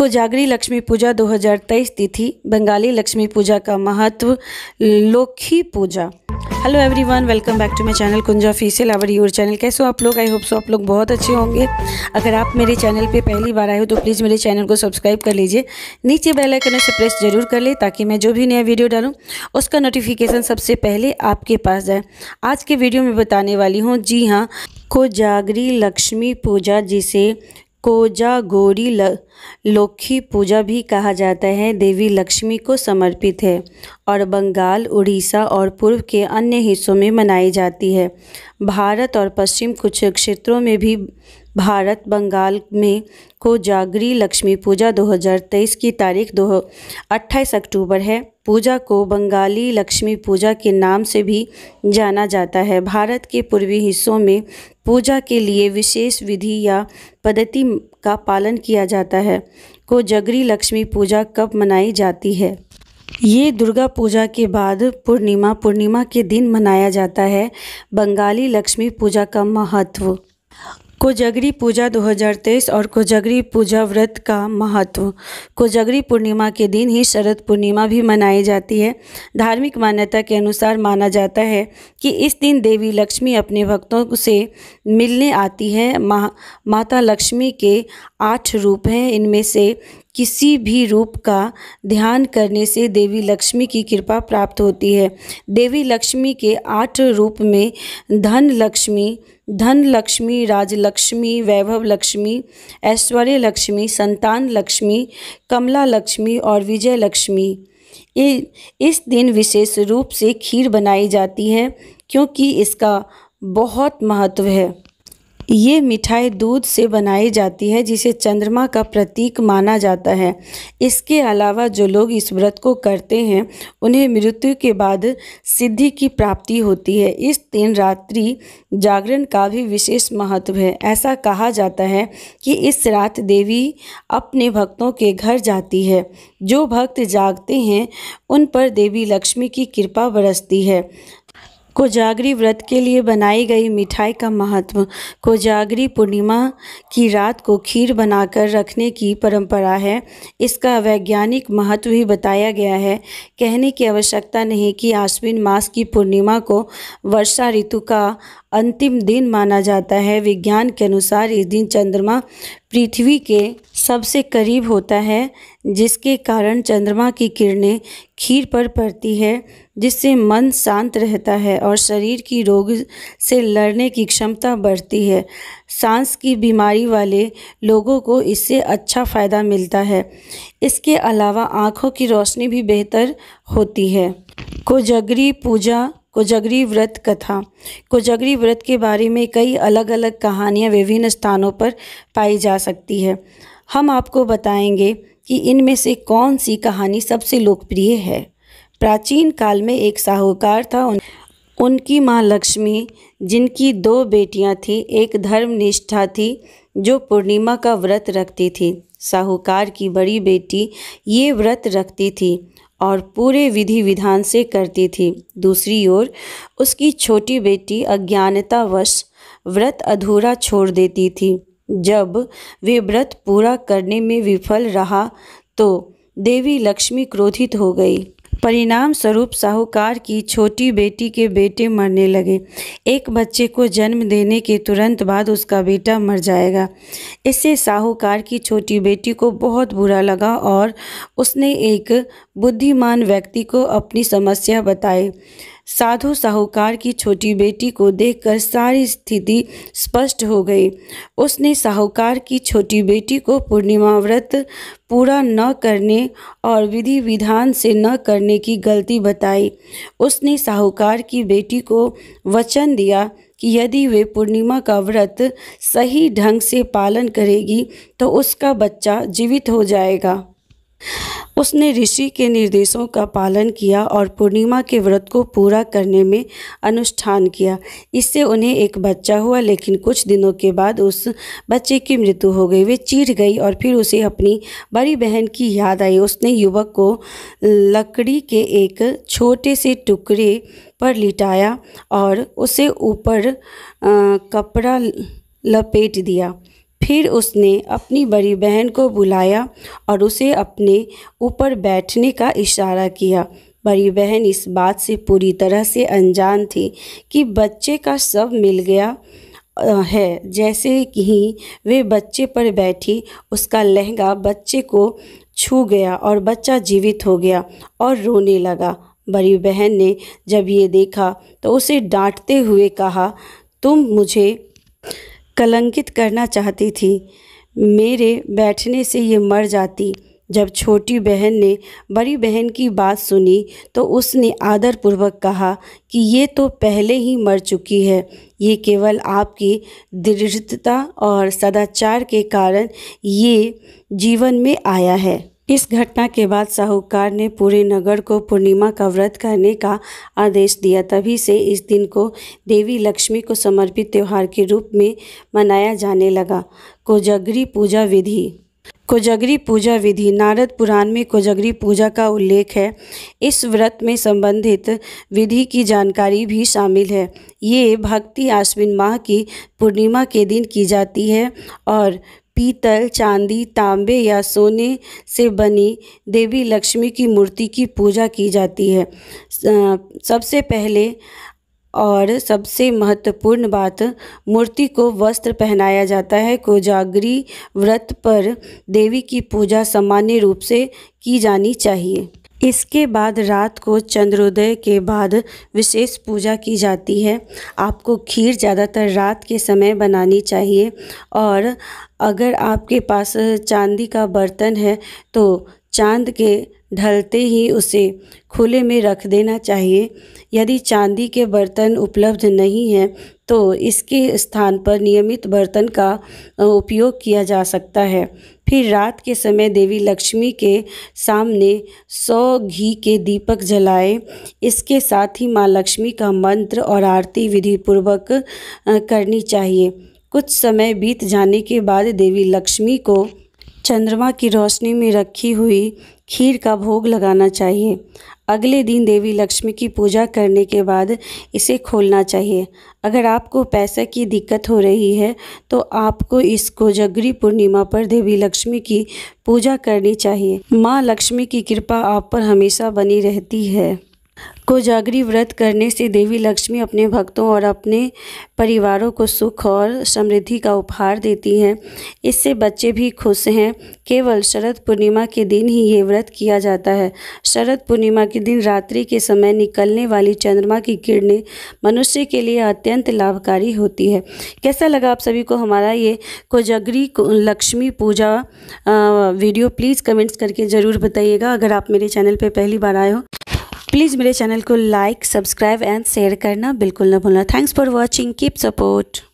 कोजागरी लक्ष्मी पूजा 2023 तिथि बंगाली लक्ष्मी पूजा का महत्व Lokkhi puja hello everyone welcome back to my channel कुंजा फीसल आवर योर चैनल कैसे हो आप लोग आई होप सो आप लोग बहुत अच्छे होंगे अगर आप मेरे चैनल पे पहली बार आए हो तो प्लीज़ मेरे चैनल को सब्सक्राइब कर लीजिए नीचे बेल आइकन से प्रेस जरूर कर ले ताकि मैं जो भी नया वीडियो डालूँ उसका नोटिफिकेशन सबसे पहले आपके पास जाए आज के वीडियो में बताने वाली हूँ जी हाँ कोजागरी लक्ष्मी पूजा जिसे कोजागोरी ल... लोखी पूजा भी कहा जाता है देवी लक्ष्मी को समर्पित है और बंगाल उड़ीसा और पूर्व के अन्य हिस्सों में मनाई जाती है भारत और पश्चिम कुछ क्षेत्रों में भी भारत बंगाल में को जागरी लक्ष्मी पूजा 2023 की तारीख दो अट्ठाईस अक्टूबर है पूजा को बंगाली लक्ष्मी पूजा के नाम से भी जाना जाता है भारत के पूर्वी हिस्सों में पूजा के लिए विशेष विधि या पद्धति का पालन किया जाता है को जगरी लक्ष्मी पूजा कब मनाई जाती है ये दुर्गा पूजा के बाद पूर्णिमा पूर्णिमा के दिन मनाया जाता है बंगाली लक्ष्मी पूजा का महत्व कोजगरी पूजा 2023 और कोजगरी पूजा व्रत का महत्व कोजगरी पूर्णिमा के दिन ही शरद पूर्णिमा भी मनाई जाती है धार्मिक मान्यता के अनुसार माना जाता है कि इस दिन देवी लक्ष्मी अपने भक्तों से मिलने आती है मा, माता लक्ष्मी के आठ रूप हैं इनमें से किसी भी रूप का ध्यान करने से देवी लक्ष्मी की कृपा प्राप्त होती है देवी लक्ष्मी के आठ रूप में धन लक्ष्मी धन लक्ष्मी राजलक्ष्मी वैभव लक्ष्मी ऐश्वर्य लक्ष्मी संतान लक्ष्मी कमला लक्ष्मी और विजय लक्ष्मी इस दिन विशेष रूप से खीर बनाई जाती है क्योंकि इसका बहुत महत्व है ये मिठाई दूध से बनाई जाती है जिसे चंद्रमा का प्रतीक माना जाता है इसके अलावा जो लोग इस व्रत को करते हैं उन्हें मृत्यु के बाद सिद्धि की प्राप्ति होती है इस दिन रात्रि जागरण का भी विशेष महत्व है ऐसा कहा जाता है कि इस रात देवी अपने भक्तों के घर जाती है जो भक्त जागते हैं उन पर देवी लक्ष्मी की कृपा बरसती है कोजागरी व्रत के लिए बनाई गई मिठाई का महत्व कोजागरी पूर्णिमा की रात को खीर बनाकर रखने की परंपरा है इसका वैज्ञानिक महत्व भी बताया गया है कहने की आवश्यकता नहीं कि आश्विन मास की पूर्णिमा को वर्षा ऋतु का अंतिम दिन माना जाता है विज्ञान के अनुसार इस दिन चंद्रमा पृथ्वी के सबसे करीब होता है जिसके कारण चंद्रमा की किरणें खीर पर पड़ती है जिससे मन शांत रहता है और शरीर की रोग से लड़ने की क्षमता बढ़ती है सांस की बीमारी वाले लोगों को इससे अच्छा फ़ायदा मिलता है इसके अलावा आँखों की रोशनी भी बेहतर होती है कोजगरी पूजा कोजगरी व्रत कथा कोजगरी व्रत के बारे में कई अलग अलग कहानियाँ विभिन्न स्थानों पर पाई जा सकती है हम आपको बताएंगे कि इनमें से कौन सी कहानी सबसे लोकप्रिय है प्राचीन काल में एक साहूकार था उन, उनकी माँ लक्ष्मी जिनकी दो बेटियाँ थीं एक धर्मनिष्ठा थी जो पूर्णिमा का व्रत रखती थी साहूकार की बड़ी बेटी ये व्रत रखती थी और पूरे विधि विधान से करती थी दूसरी ओर उसकी छोटी बेटी अज्ञानतावश व्रत अधूरा छोड़ देती थी जब वे व्रत पूरा करने में विफल रहा तो देवी लक्ष्मी क्रोधित हो गई परिणाम स्वरूप साहूकार की छोटी बेटी के बेटे मरने लगे एक बच्चे को जन्म देने के तुरंत बाद उसका बेटा मर जाएगा इससे साहूकार की छोटी बेटी को बहुत बुरा लगा और उसने एक बुद्धिमान व्यक्ति को अपनी समस्या बताए साधु साहूकार की छोटी बेटी को देखकर सारी स्थिति स्पष्ट हो गई उसने साहूकार की छोटी बेटी को पूर्णिमा व्रत पूरा न करने और विधि विधान से न करने की गलती बताई उसने साहूकार की बेटी को वचन दिया कि यदि वे पूर्णिमा का व्रत सही ढंग से पालन करेगी तो उसका बच्चा जीवित हो जाएगा उसने ऋषि के निर्देशों का पालन किया और पूर्णिमा के व्रत को पूरा करने में अनुष्ठान किया इससे उन्हें एक बच्चा हुआ लेकिन कुछ दिनों के बाद उस बच्चे की मृत्यु हो गई वे चीर गई और फिर उसे अपनी बड़ी बहन की याद आई उसने युवक को लकड़ी के एक छोटे से टुकड़े पर लिटाया और उसे ऊपर कपड़ा लपेट दिया फिर उसने अपनी बड़ी बहन को बुलाया और उसे अपने ऊपर बैठने का इशारा किया बड़ी बहन इस बात से पूरी तरह से अनजान थी कि बच्चे का शव मिल गया है जैसे ही वे बच्चे पर बैठी उसका लहंगा बच्चे को छू गया और बच्चा जीवित हो गया और रोने लगा बड़ी बहन ने जब ये देखा तो उसे डांटते हुए कहा तुम मुझे कलंकित करना चाहती थी मेरे बैठने से ये मर जाती जब छोटी बहन ने बड़ी बहन की बात सुनी तो उसने आदरपूर्वक कहा कि ये तो पहले ही मर चुकी है ये केवल आपकी दृढ़ता और सदाचार के कारण ये जीवन में आया है इस घटना के बाद साहूकार ने पूरे नगर को पूर्णिमा का व्रत करने का आदेश दिया तभी से इस दिन को देवी लक्ष्मी को समर्पित त्यौहार के रूप में मनाया जाने लगा कोजगरी पूजा विधि कोजगरी पूजा विधि नारद पुराण में कोजगरी पूजा का उल्लेख है इस व्रत में संबंधित विधि की जानकारी भी शामिल है ये भक्ति आश्विन माह की पूर्णिमा के दिन की जाती है और पीतल चांदी तांबे या सोने से बनी देवी लक्ष्मी की मूर्ति की पूजा की जाती है सबसे पहले और सबसे महत्वपूर्ण बात मूर्ति को वस्त्र पहनाया जाता है कोजागरी व्रत पर देवी की पूजा सामान्य रूप से की जानी चाहिए इसके बाद रात को चंद्रोदय के बाद विशेष पूजा की जाती है आपको खीर ज़्यादातर रात के समय बनानी चाहिए और अगर आपके पास चांदी का बर्तन है तो चांद के ढलते ही उसे खुले में रख देना चाहिए यदि चांदी के बर्तन उपलब्ध नहीं हैं तो इसके स्थान पर नियमित बर्तन का उपयोग किया जा सकता है फिर रात के समय देवी लक्ष्मी के सामने सौ घी के दीपक जलाएं इसके साथ ही माँ लक्ष्मी का मंत्र और आरती विधि पूर्वक करनी चाहिए कुछ समय बीत जाने के बाद देवी लक्ष्मी को चंद्रमा की रोशनी में रखी हुई खीर का भोग लगाना चाहिए अगले दिन देवी लक्ष्मी की पूजा करने के बाद इसे खोलना चाहिए अगर आपको पैसे की दिक्कत हो रही है तो आपको इसको जगरी पूर्णिमा पर देवी लक्ष्मी की पूजा करनी चाहिए माँ लक्ष्मी की कृपा आप पर हमेशा बनी रहती है कोजागरी व्रत करने से देवी लक्ष्मी अपने भक्तों और अपने परिवारों को सुख और समृद्धि का उपहार देती हैं इससे बच्चे भी खुश हैं केवल शरद पूर्णिमा के दिन ही ये व्रत किया जाता है शरद पूर्णिमा के दिन रात्रि के समय निकलने वाली चंद्रमा की किरणें मनुष्य के लिए अत्यंत लाभकारी होती है कैसा लगा आप सभी को हमारा ये Kojagari Lakshmi puja video please comments करके ज़रूर बताइएगा अगर आप मेरे चैनल पर पहली बार आए हो प्लीज़ मेरे चैनल को लाइक सब्सक्राइब एंड शेयर करना बिल्कुल ना भूलना thanks for watching keep support